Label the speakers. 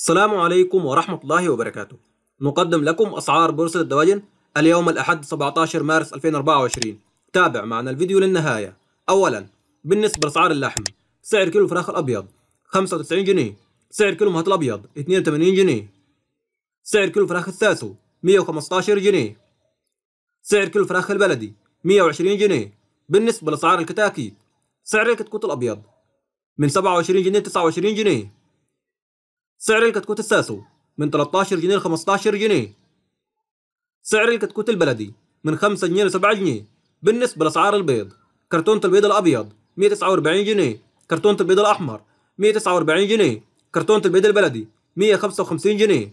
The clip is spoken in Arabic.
Speaker 1: السلام عليكم ورحمة الله وبركاته نقدم لكم أسعار بورصة الدواجن اليوم الأحد 17 مارس 2024 تابع معنا الفيديو للنهاية أولا بالنسبة لأسعار اللحم سعر كيلو الفراخ الأبيض 95 جنيه سعر كيلو مهات الأبيض 82 جنيه سعر كيلو الفراخ الثاسو 115 جنيه سعر كيلو الفراخ البلدي 120 جنيه بالنسبة لأسعار الكتاكيت سعر الكتكوت الأبيض من 27 جنيه 29 جنيه سعر الكتكوت الساسو من 13 جنيه ل 15 جنيه سعر الكتكوت البلدي من 5 جنيه ل 7 جنيه بالنسبة لأسعار البيض كرتونة البيض الأبيض 149 جنيه كرتونة البيض الأحمر 149 جنيه كرتونة البيض البلدي
Speaker 2: 155 جنيه